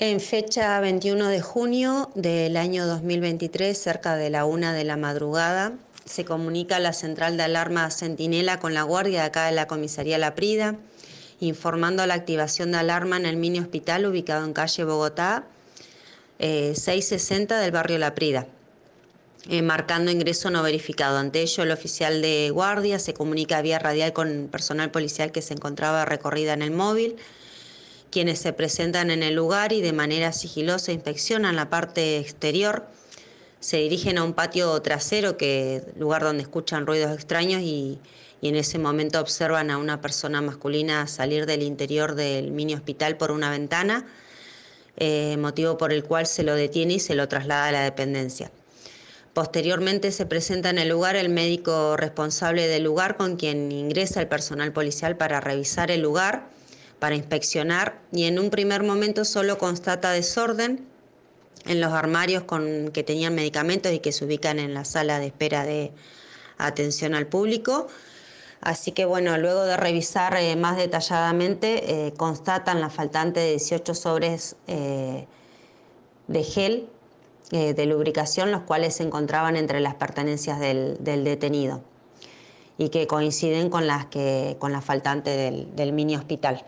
En fecha 21 de junio del año 2023, cerca de la una de la madrugada, se comunica la central de alarma Centinela con la guardia de acá de la comisaría La Prida, informando la activación de alarma en el mini hospital ubicado en calle Bogotá 660 eh, del barrio La Prida. Eh, marcando ingreso no verificado. Ante ello, el oficial de guardia se comunica vía radial con personal policial que se encontraba recorrida en el móvil quienes se presentan en el lugar y de manera sigilosa inspeccionan la parte exterior. Se dirigen a un patio trasero, que lugar donde escuchan ruidos extraños y, en ese momento observan a una persona masculina salir del interior del mini hospital por una ventana, eh, motivo por el cual se lo detiene y se lo traslada a la dependencia. Posteriormente se presenta en el lugar el médico responsable del lugar con quien ingresa el personal policial para revisar el lugar para inspeccionar y en un primer momento solo constata desorden en los armarios con, que tenían medicamentos y que se ubican en la sala de espera de atención al público. Así que bueno, luego de revisar eh, más detalladamente, eh, constatan la faltante de 18 sobres eh, de gel de lubricación, los cuales se encontraban entre las pertenencias del, detenido y que coinciden con las, que, con la faltante del mini hospital.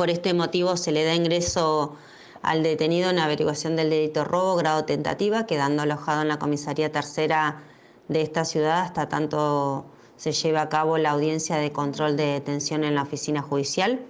Por este motivo se le da ingreso al detenido en averiguación del delito robo, grado tentativa, quedando alojado en la comisaría tercera de esta ciudad hasta tanto se lleva a cabo la audiencia de control de detención en la oficina judicial.